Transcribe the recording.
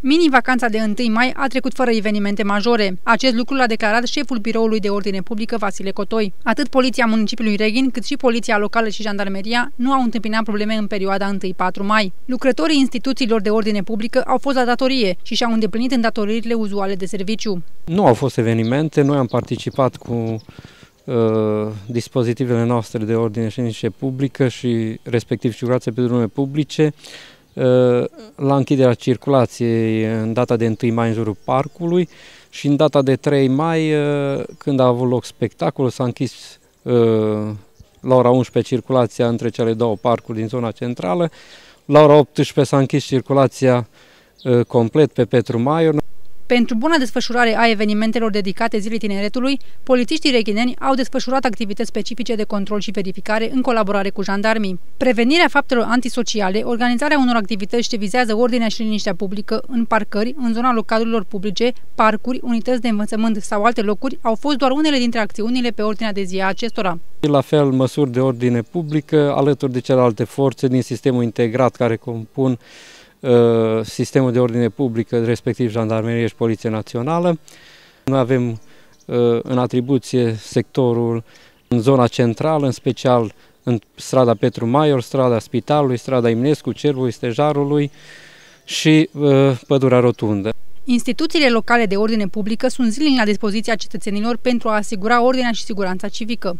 Mini-vacanța de 1 mai a trecut fără evenimente majore. Acest lucru l-a declarat șeful biroului de ordine publică Vasile Cotoi. Atât poliția municipiului Reghin, cât și poliția locală și jandarmeria nu au întâmpinat probleme în perioada 1-4 mai. Lucrătorii instituțiilor de ordine publică au fost la datorie și și-au îndeplinit îndatoririle uzuale de serviciu. Nu au fost evenimente, noi am participat cu uh, dispozitivele noastre de ordine și publică și respectiv și pe drumuri publice. Uh, la închiderea circulației în data de 1 mai în jurul parcului și în data de 3 mai, uh, când a avut loc spectacolul, s-a închis uh, la ora 11 circulația între cele două parcuri din zona centrală, la ora 18 s-a închis circulația complet pe Petru Maior. Pentru buna desfășurare a evenimentelor dedicate Zilei Tineretului, polițiștii reghineni au desfășurat activități specifice de control și verificare în colaborare cu jandarmii. Prevenirea faptelor antisociale, organizarea unor activități ce vizează ordinea și liniștea publică în parcări, în zona localurilor publice, parcuri, unități de învățământ sau alte locuri au fost doar unele dintre acțiunile pe ordinea de zi a acestora. La fel, măsuri de ordine publică, alături de celelalte forțe din sistemul integrat care compun Uh, sistemul de ordine publică, respectiv Jandarmerie și Poliție Națională. Noi avem uh, în atribuție sectorul în zona centrală, în special în strada Petru Maior, strada Spitalului, strada Imnescu, Cervului, Stejarului și uh, pădurea rotundă. Instituțiile locale de ordine publică sunt zilnic la dispoziția cetățenilor pentru a asigura ordinea și siguranța civică.